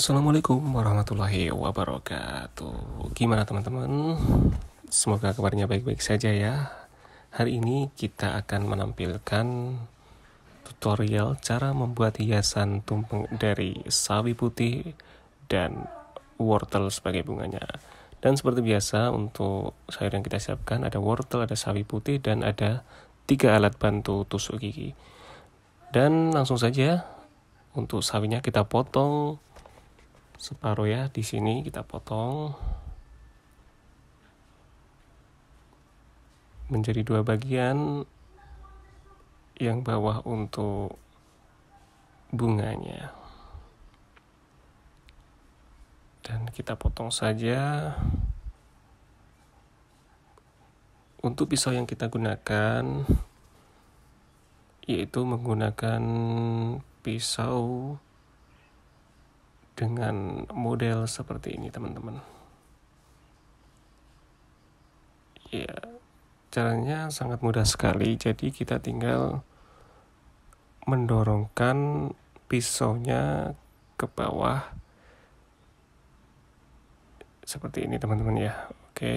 Assalamualaikum warahmatullahi wabarakatuh. Gimana teman-teman? Semoga kabarnya baik-baik saja ya. Hari ini kita akan menampilkan tutorial cara membuat hiasan tumpeng dari sawi putih dan wortel sebagai bunganya. Dan seperti biasa untuk sayur yang kita siapkan ada wortel, ada sawi putih dan ada tiga alat bantu tusuk gigi. Dan langsung saja untuk sawinya kita potong separuh ya di sini kita potong menjadi dua bagian yang bawah untuk bunganya dan kita potong saja untuk pisau yang kita gunakan yaitu menggunakan pisau dengan model seperti ini teman-teman ya caranya sangat mudah sekali jadi kita tinggal mendorongkan pisaunya ke bawah seperti ini teman-teman ya oke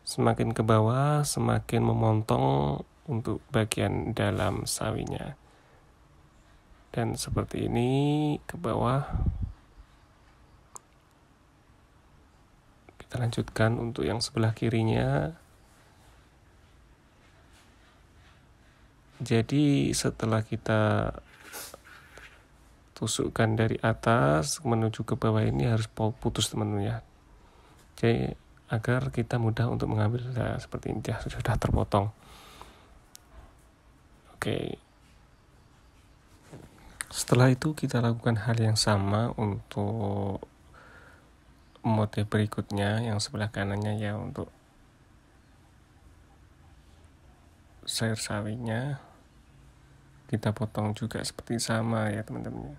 semakin ke bawah semakin memontong untuk bagian dalam sawinya dan seperti ini ke bawah kita lanjutkan untuk yang sebelah kirinya jadi setelah kita tusukkan dari atas menuju ke bawah ini harus putus teman-teman ya jadi agar kita mudah untuk mengambil nah, seperti ini ya sudah terpotong oke okay. Setelah itu kita lakukan hal yang sama untuk mode berikutnya yang sebelah kanannya ya untuk sayur sawinya kita potong juga seperti sama ya teman-teman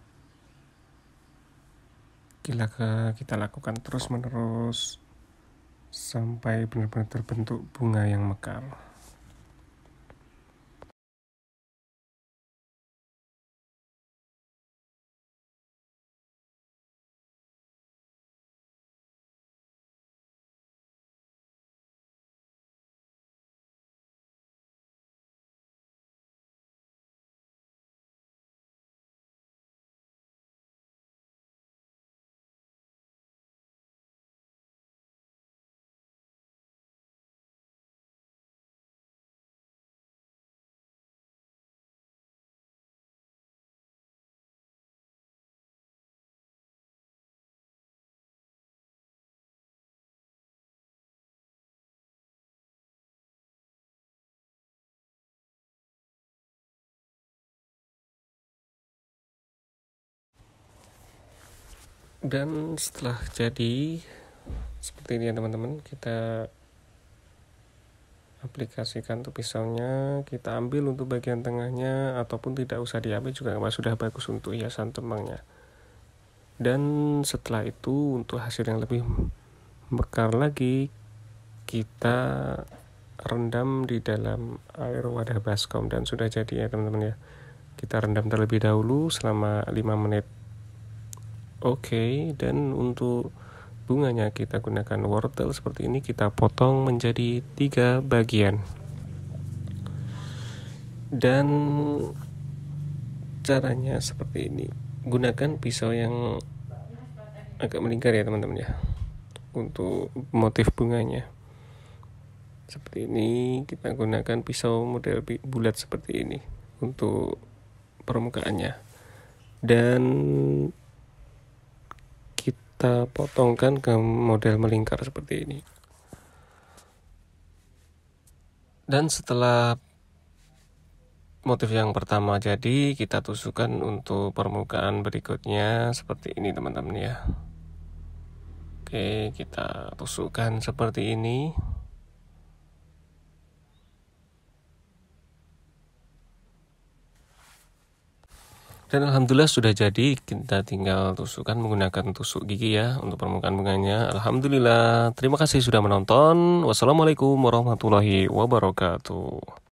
kita, kita lakukan terus menerus sampai benar-benar terbentuk bunga yang mekar. dan setelah jadi seperti ini ya teman-teman kita aplikasikan untuk pisaunya kita ambil untuk bagian tengahnya ataupun tidak usah diambil juga sudah bagus untuk hiasan tembangnya dan setelah itu untuk hasil yang lebih mekar lagi kita rendam di dalam air wadah baskom dan sudah jadi ya teman-teman ya kita rendam terlebih dahulu selama 5 menit Oke, okay, dan untuk bunganya kita gunakan wortel seperti ini kita potong menjadi tiga bagian. Dan caranya seperti ini. Gunakan pisau yang agak melingkar ya teman-teman ya untuk motif bunganya seperti ini kita gunakan pisau model bulat seperti ini untuk permukaannya dan kita potongkan ke model melingkar seperti ini dan setelah motif yang pertama jadi kita tusukkan untuk permukaan berikutnya seperti ini teman-teman ya oke kita tusukkan seperti ini dan alhamdulillah sudah jadi kita tinggal tusukan menggunakan tusuk gigi ya untuk permukaan bunganya alhamdulillah terima kasih sudah menonton wassalamualaikum warahmatullahi wabarakatuh